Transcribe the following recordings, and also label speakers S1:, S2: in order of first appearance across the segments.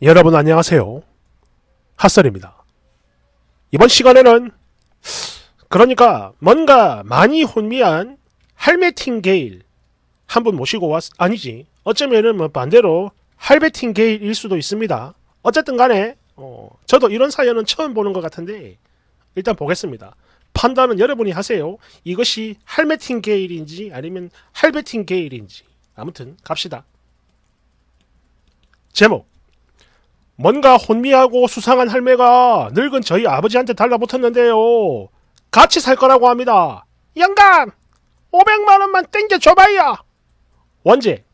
S1: 여러분 안녕하세요. 핫설입니다. 이번 시간에는 그러니까 뭔가 많이 혼미한 할메팅 게일 한 분 모시고 왔 아니지 어쩌면은 뭐 반대로 할베팅 게일일 수도 있습니다. 어쨌든 간에 어, 저도 이런 사연은 처음 보는 것 같은데 일단 보겠습니다. 판단은 여러분이 하세요. 이것이 할메팅 게일인지 아니면 할베팅 게일인지 아무튼 갑시다. 제목 뭔가 혼미하고 수상한 할매가 늙은 저희 아버지한테 달라붙었는데요. 같이 살 거라고 합니다. 영감! 500만원만 땡겨줘봐요! 원제,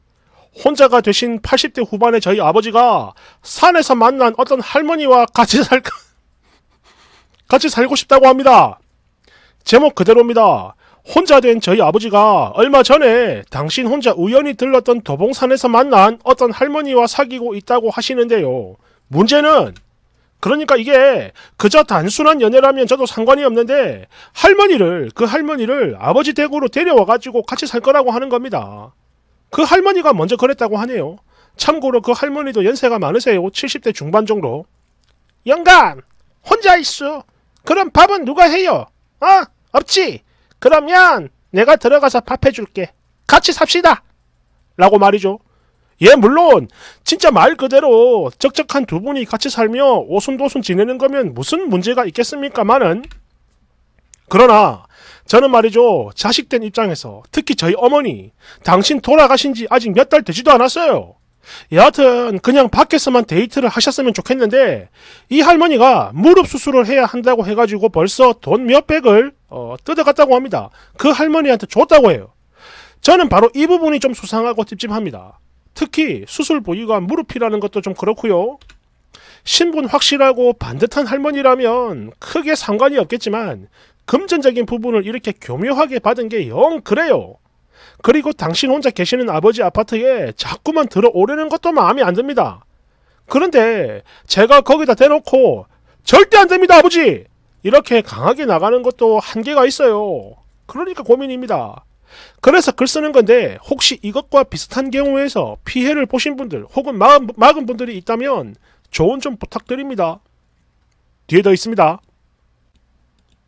S1: 혼자가 되신 80대 후반의 저희 아버지가 산에서 만난 어떤 할머니와 같이 살까 같이 살고 싶다고 합니다. 제목 그대로입니다. 혼자 된 저희 아버지가 얼마 전에 당신 혼자 우연히 들렀던 도봉산에서 만난 어떤 할머니와 사귀고 있다고 하시는데요. 문제는 그러니까 이게 그저 단순한 연애라면 저도 상관이 없는데 할머니를 그 할머니를 아버지 댁으로 데려와 가지고 같이 살 거라고 하는 겁니다. 그 할머니가 먼저 그랬다고 하네요. 참고로 그 할머니도 연세가 많으세요. 70대 중반 정도. 영감 혼자 있어. 그럼 밥은 누가 해요? 어? 없지. 그러면 내가 들어가서 밥 해줄게. 같이 삽시다. 라고 말이죠. 예, 물론 진짜 말 그대로 적적한 두 분이 같이 살며 오순도순 지내는 거면 무슨 문제가 있겠습니까마는 그러나 저는 말이죠 자식된 입장에서 특히 저희 어머니 당신 돌아가신 지 아직 몇 달 되지도 않았어요. 여하튼 그냥 밖에서만 데이트를 하셨으면 좋겠는데 이 할머니가 무릎 수술을 해야 한다고 해가지고 벌써 돈 몇 백을 어, 뜯어갔다고 합니다. 그 할머니한테 줬다고 해요. 저는 바로 이 부분이 좀 수상하고 찝찝합니다. 특히 수술 부위가 무릎이라는 것도 좀 그렇고요. 신분 확실하고 반듯한 할머니라면 크게 상관이 없겠지만 금전적인 부분을 이렇게 교묘하게 받은 게 영 그래요. 그리고 당신 혼자 계시는 아버지 아파트에 자꾸만 들어오려는 것도 마음에 안 듭니다. 그런데 제가 거기다 대놓고 절대 안 됩니다 아버지! 이렇게 강하게 나가는 것도 한계가 있어요. 그러니까 고민입니다. 그래서 글 쓰는 건데 혹시 이것과 비슷한 경우에서 피해를 보신 분들 혹은 마, 은 막은 분들이 있다면 조언 좀 부탁드립니다. 뒤에 더 있습니다.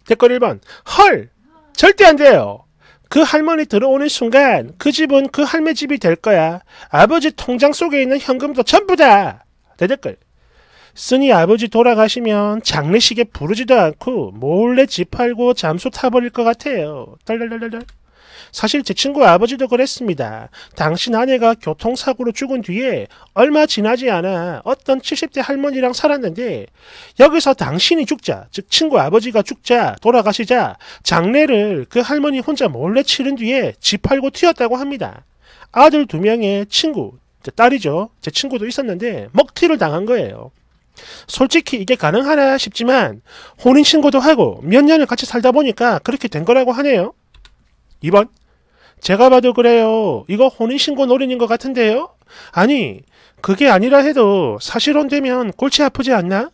S1: 댓글 1번 헐! 절대 안 돼요. 그 할머니 들어오는 순간 그 집은 그 할매 집이 될 거야. 아버지 통장 속에 있는 현금도 전부 다. 대댓글. 네, 쓰니 아버지 돌아가시면 장례식에 부르지도 않고 몰래 집 팔고 잠수 타버릴 것 같아요. 달달달달달. 사실 제친구 아버지도 그랬습니다. 당신 아내가 교통사고로 죽은 뒤에 얼마 지나지 않아 어떤 70대 할머니랑 살았는데 여기서 당신이 죽자, 즉 친구 아버지가 죽자 돌아가시자 장례를 그 할머니 혼자 몰래 치른 뒤에 집 팔고 튀었다고 합니다. 아들 두 명의 친구, 딸이죠. 제 친구도 있었는데 먹튀를 당한 거예요. 솔직히 이게 가능하나 싶지만 혼인 신고도 하고 몇 년을 같이 살다 보니까 그렇게 된 거라고 하네요. 2번 제가 봐도 그래요. 이거 혼인신고 노린인 것 같은데요? 아니 그게 아니라 해도 사실혼되면 골치 아프지 않나?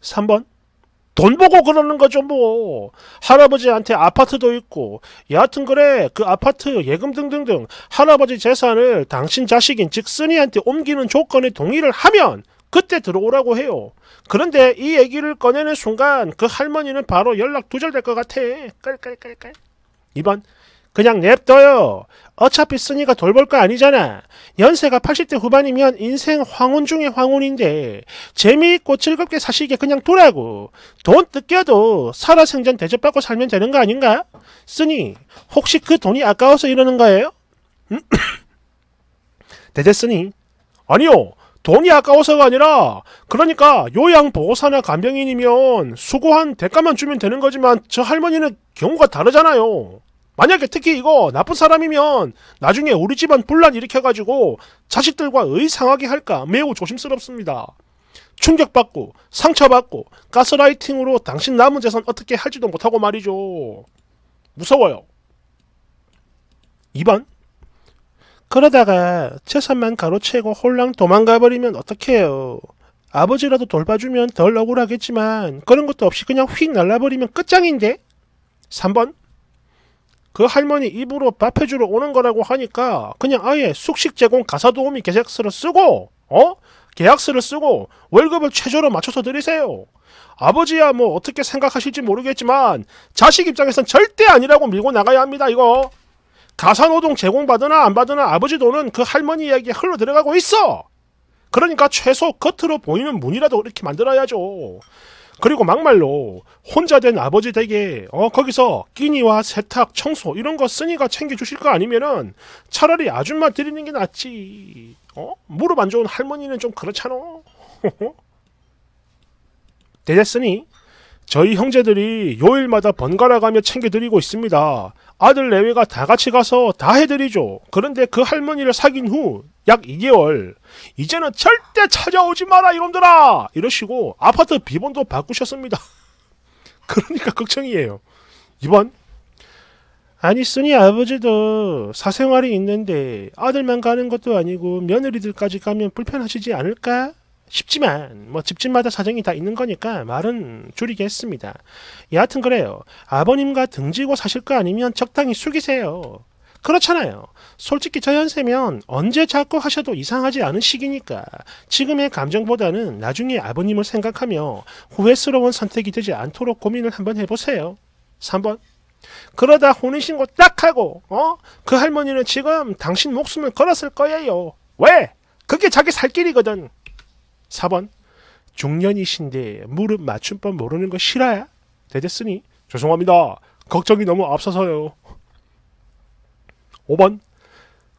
S1: 3번 돈 보고 그러는 거죠 뭐 할아버지한테 아파트도 있고 여하튼 그래 그 아파트 예금 등등등 할아버지 재산을 당신 자식인 즉순이한테 옮기는 조건에 동의를 하면 그때 들어오라고 해요 그런데 이 얘기를 꺼내는 순간 그 할머니는 바로 연락 두절될 것 같아 깔깔깔깔 2번 그냥 냅둬요. 어차피 쓰니가 돌볼 거 아니잖아. 연세가 80대 후반이면 인생 황혼 중에 황혼인데 재미있고 즐겁게 사시게 그냥 두라고. 돈 뜯겨도 살아생전 대접받고 살면 되는 거 아닌가? 쓰니 혹시 그 돈이 아까워서 이러는 거예요? 음? 대대 쓰니 아니요. 돈이 아까워서가 아니라 그러니까 요양보호사나 간병인이면 수고한 대가만 주면 되는 거지만 저 할머니는 경우가 다르잖아요. 만약에 특히 이거 나쁜 사람이면 나중에 우리 집안 분란 일으켜가지고 자식들과 의상하게 할까 매우 조심스럽습니다. 충격받고 상처받고 가스라이팅으로 당신 남은 재산 어떻게 할지도 못하고 말이죠. 무서워요. 2번 그러다가 재산만 가로채고 홀랑 도망가버리면 어떡해요. 아버지라도 돌봐주면 덜 억울하겠지만 그런 것도 없이 그냥 휙 날라버리면 끝장인데? 3번 그 할머니 입으로 밥 해주러 오는 거라고 하니까 그냥 아예 숙식 제공 가사 도우미 계약서를 쓰고 어? 계약서를 쓰고 월급을 최저로 맞춰서 드리세요. 아버지야 뭐 어떻게 생각하실지 모르겠지만 자식 입장에선 절대 아니라고 밀고 나가야 합니다 이거. 가사노동 제공받으나 안 받으나 아버지 돈은 그 할머니 이야기에 흘러 들어가고 있어. 그러니까 최소 겉으로 보이는 문이라도 이렇게 만들어야죠. 그리고 막말로 혼자 된 아버지 댁에 어 거기서 끼니와 세탁, 청소 이런 거 쓰니가 챙겨주실 거 아니면은 차라리 아줌마 드리는 게 낫지. 어? 무릎 안 좋은 할머니는 좀 그렇잖아. 대셨으니 저희 형제들이 요일마다 번갈아가며 챙겨드리고 있습니다. 아들 내외가 다 같이 가서 다 해드리죠. 그런데 그 할머니를 사귄 후 약 2개월 이제는 절대 찾아오지 마라 이놈들아 이러시고 아파트 비번도 바꾸셨습니다. 그러니까 걱정이에요. 이번 아니 쓰니 아버지도 사생활이 있는데 아들만 가는 것도 아니고 며느리들까지 가면 불편하시지 않을까? 쉽지만 뭐 집집마다 사정이 다 있는 거니까 말은 줄이게 했습니다. 여하튼 그래요. 아버님과 등지고 사실 거 아니면 적당히 숙이세요. 그렇잖아요. 솔직히 저 연세면 언제 자꾸 하셔도 이상하지 않은 시기니까 지금의 감정보다는 나중에 아버님을 생각하며 후회스러운 선택이 되지 않도록 고민을 한번 해보세요. 3번 그러다 혼인신고 딱 하고 어? 그 할머니는 지금 당신 목숨을 걸었을 거예요. 왜? 그게 자기 살 길이거든. 4번 중년이신데 무릎 맞춤법 모르는 거 싫어야 되겠으니 죄송합니다. 걱정이 너무 앞서서요. 5번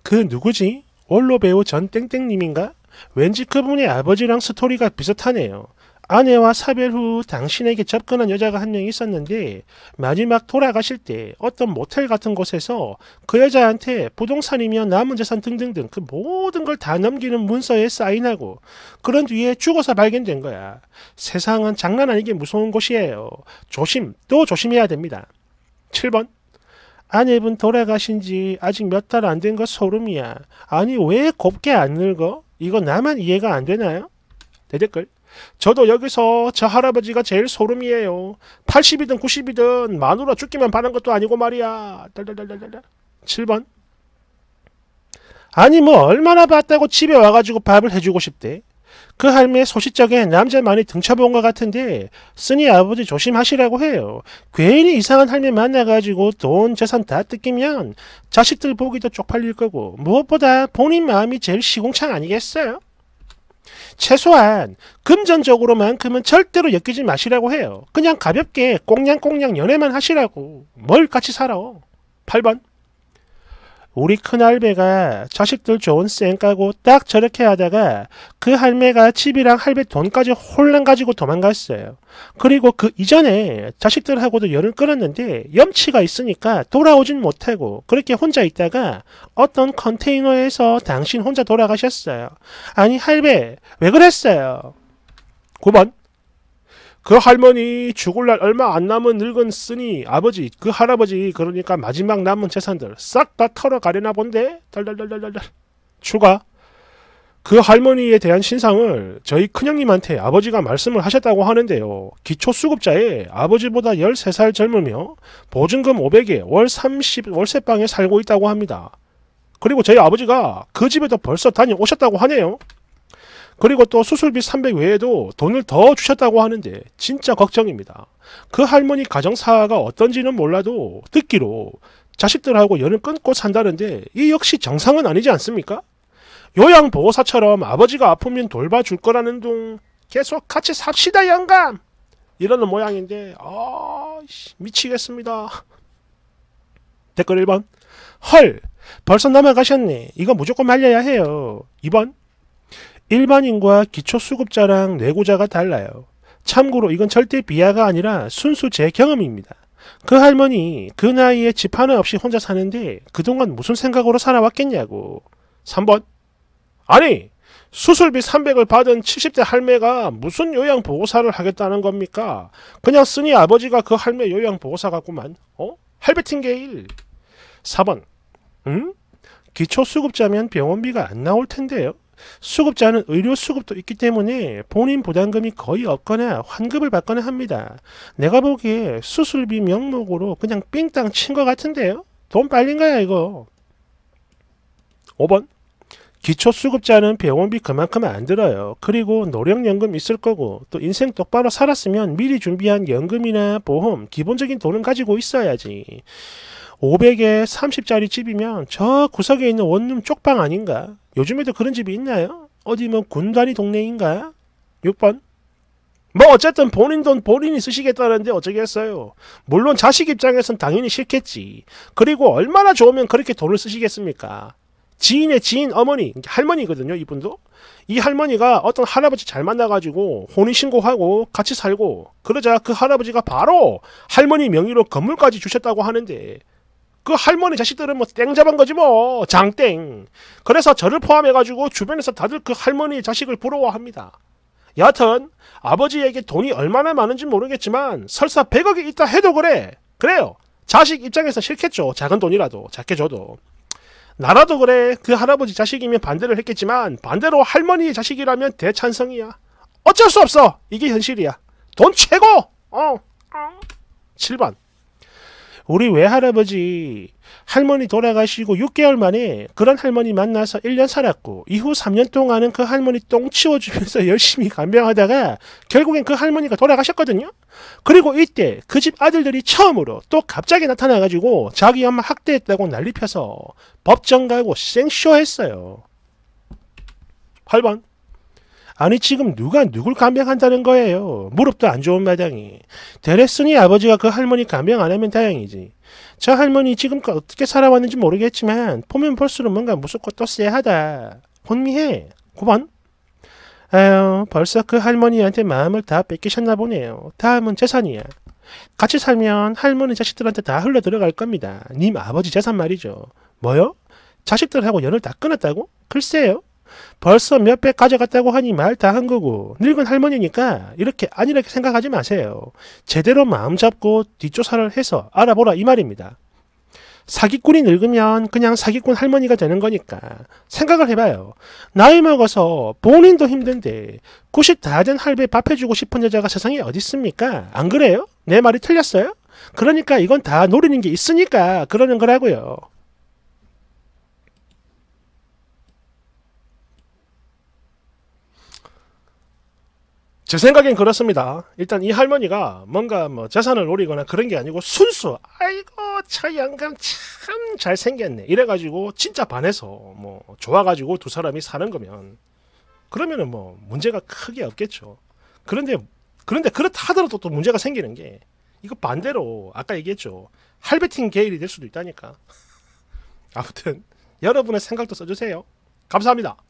S1: 그 누구지? 원로 배우 전 땡땡님인가? 왠지 그분의 아버지랑 스토리가 비슷하네요. 아내와 사별 후 당신에게 접근한 여자가 한 명 있었는데 마지막 돌아가실 때 어떤 모텔 같은 곳에서 그 여자한테 부동산이며 남은 재산 등등등 그 모든 걸 다 넘기는 문서에 사인하고 그런 뒤에 죽어서 발견된 거야. 세상은 장난 아니게 무서운 곳이에요. 조심, 또 조심해야 됩니다. 7번 아내분 돌아가신 지 아직 몇 달 안 된 거 소름이야. 아니 왜 곱게 안 늙어? 이거 나만 이해가 안 되나요? 대댓글 저도 여기서 저 할아버지가 제일 소름이에요. 80이든 90이든 마누라 죽기만 바란 것도 아니고 말이야. 7번. 아니 뭐 얼마나 봤다고 집에 와가지고 밥을 해주고 싶대. 그 할매 소시적에 남자 많이 등쳐본 것 같은데 쓰니 아버지 조심하시라고 해요. 괜히 이상한 할미 만나가지고 돈 재산 다 뜯기면 자식들 보기도 쪽팔릴 거고 무엇보다 본인 마음이 제일 시궁창 아니겠어요? 최소한 금전적으로만큼은 절대로 엮이지 마시라고 해요. 그냥 가볍게 꽁냥꽁냥 연애만 하시라고. 뭘 같이 살아. 8번. 우리 큰 할배가 자식들 좋은 쌩 까고 딱 저렇게 하다가 그 할매가 집이랑 할배 돈까지 혼란 가지고 도망갔어요. 그리고 그 이전에 자식들하고도 열을 끌었는데 염치가 있으니까 돌아오진 못하고 그렇게 혼자 있다가 어떤 컨테이너에서 당신 혼자 돌아가셨어요. 아니 할배 왜 그랬어요? 9번 그 할머니 죽을 날 얼마 안 남은 늙은 쓰니 아버지 그 할아버지 그러니까 마지막 남은 재산들 싹 다 털어가려나 본데 달달달달달달 추가 그 할머니에 대한 신상을 저희 큰형님한테 아버지가 말씀을 하셨다고 하는데요. 기초수급자에 아버지보다 13살 젊으며 보증금 500에 월 30, 월세방에 살고 있다고 합니다. 그리고 저희 아버지가 그 집에도 벌써 다녀오셨다고 하네요. 그리고 또 수술비 300 외에도 돈을 더 주셨다고 하는데 진짜 걱정입니다. 그 할머니 가정사가 어떤지는 몰라도 듣기로 자식들하고 연을 끊고 산다는데 이 역시 정상은 아니지 않습니까? 요양보호사처럼 아버지가 아프면 돌봐줄 거라는 둥 계속 같이 삽시다 영감! 이러는 모양인데 아 미치겠습니다. 댓글 1번 헐 벌써 넘어가셨네 이거 무조건 말려야 해요 2번 일반인과 기초수급자랑 내고자가 달라요. 참고로 이건 절대 비하가 아니라 순수 제 경험입니다. 그 할머니 그 나이에 집 하나 없이 혼자 사는데 그동안 무슨 생각으로 살아왔겠냐고. 3번 아니 수술비 300을 받은 70대 할매가 무슨 요양보호사를 하겠다는 겁니까? 그냥 쓰니 아버지가 그 할매 요양보호사 같구만. 어? 할베팅 게일. 4번 응? 기초수급자면 병원비가 안 나올 텐데요. 수급자는 의료 수급도 있기 때문에 본인 부담금이 거의 없거나 환급을 받거나 합니다. 내가 보기에 수술비 명목으로 그냥 삥땅 친 것 같은데요? 돈 빨린 거야 이거. 5번 기초수급자는 병원비 그만큼 안 들어요. 그리고 노령연금 있을 거고 또 인생 똑바로 살았으면 미리 준비한 연금이나 보험 기본적인 돈은 가지고 있어야지. 500에 30짜리 집이면 저 구석에 있는 원룸 쪽방 아닌가? 요즘에도 그런 집이 있나요? 어디 뭐 군단이 동네인가? 요 6번. 뭐 어쨌든 본인 돈 본인이 쓰시겠다는데 어쩌겠어요. 물론 자식 입장에선 당연히 싫겠지. 그리고 얼마나 좋으면 그렇게 돈을 쓰시겠습니까? 지인의 지인 어머니, 할머니거든요, 이분도. 이 할머니가 어떤 할아버지 잘 만나가지고 혼인신고하고 같이 살고 그러자 그 할아버지가 바로 할머니 명의로 건물까지 주셨다고 하는데 그 할머니 자식들은 뭐땡 잡은 거지 뭐 장땡 그래서 저를 포함해가지고 주변에서 다들 그 할머니 자식을 부러워합니다 여하튼 아버지에게 돈이 얼마나 많은지 모르겠지만 설사 100억이 있다 해도 그래 그래요 자식 입장에서 싫겠죠 작은 돈이라도 작게 줘도 나라도 그래 그 할아버지 자식이면 반대를 했겠지만 반대로 할머니 자식이라면 대찬성이야 어쩔 수 없어 이게 현실이야 돈 최고 어 7번 우리 외할아버지 할머니 돌아가시고 6개월 만에 그런 할머니 만나서 1년 살았고 이후 3년 동안은 그 할머니 똥 치워주면서 열심히 간병하다가 결국엔 그 할머니가 돌아가셨거든요. 그리고 이때 그 집 아들들이 처음으로 또 갑자기 나타나가지고 자기 엄마 학대했다고 난리 펴서 법정 가고 생쇼했어요. 8번 아니 지금 누가 누굴 감명한다는 거예요. 무릎도 안 좋은 마당이. 데레슨이 아버지가 그 할머니 감명 안 하면 다행이지. 저 할머니 지금 그 어떻게 살아왔는지 모르겠지만 보면 볼수록 뭔가 무섭고 또 쎄하다. 혼미해. 9번 아유 벌써 그 할머니한테 마음을 다 뺏기셨나 보네요. 다음은 재산이야. 같이 살면 할머니 자식들한테 다 흘러 들어갈 겁니다. 님 아버지 재산 말이죠. 뭐요? 자식들하고 연을 다 끊었다고? 글쎄요. 벌써 몇 배 가져갔다고 하니 말 다 한 거고 늙은 할머니니까 이렇게 아니라고 생각하지 마세요. 제대로 마음 잡고 뒷조사를 해서 알아보라 이 말입니다. 사기꾼이 늙으면 그냥 사기꾼 할머니가 되는 거니까 생각을 해봐요. 나이 먹어서 본인도 힘든데 90다된 할배 밥 해주고 싶은 여자가 세상에 어디 있습니까? 안 그래요? 내 말이 틀렸어요? 그러니까 이건 다 노리는 게 있으니까 그러는 거라고요. 제 생각엔 그렇습니다. 일단 이 할머니가 뭔가 뭐 재산을 노리거나 그런 게 아니고 순수 아이고 저 영감 참 잘생겼네 이래가지고 진짜 반해서 뭐 좋아가지고 두 사람이 사는 거면 그러면은 뭐 문제가 크게 없겠죠. 그런데 그런데 그렇다 하더라도 또 문제가 생기는 게 이거 반대로 아까 얘기했죠. 할베팅 게일이 될 수도 있다니까. 아무튼 여러분의 생각도 써주세요. 감사합니다.